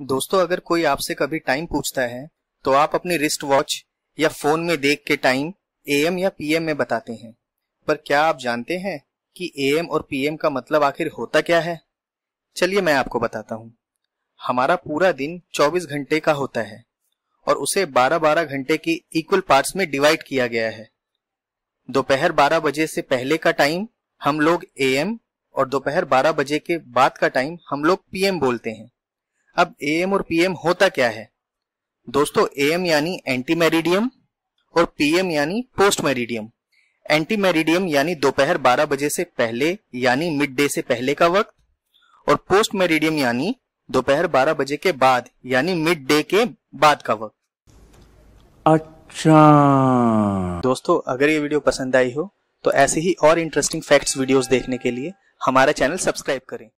दोस्तों अगर कोई आपसे कभी टाइम पूछता है तो आप अपनी रिस्ट वॉच या फोन में देख के टाइम एएम या पीएम में बताते हैं पर क्या आप जानते हैं कि एएम और पीएम का मतलब आखिर होता क्या है चलिए मैं आपको बताता हूँ हमारा पूरा दिन 24 घंटे का होता है और उसे 12-12 घंटे की इक्वल पार्ट्स में डिवाइड किया गया है दोपहर 12 बजे से पहले का टाइम हम लोग एएम और दोपहर 12 बजे के बाद का टाइम हम लोग पीएम बोलते हैं अब एम और पीएम होता क्या है दोस्तों एम यानी एंटी मेरिडियम और पीएम यानी पोस्ट मेरिडियम एंटी मेरिडियम यानी दोपहर 12 बजे से पहले यानी मिड डे से पहले का वक्त और पोस्ट मेरिडियम यानी दोपहर 12 बजे के बाद यानी मिड डे के बाद का वक्त अच्छा दोस्तों अगर ये वीडियो पसंद आई हो तो ऐसे ही और इंटरेस्टिंग फैक्ट्स वीडियोस देखने के लिए हमारा चैनल सब्सक्राइब करें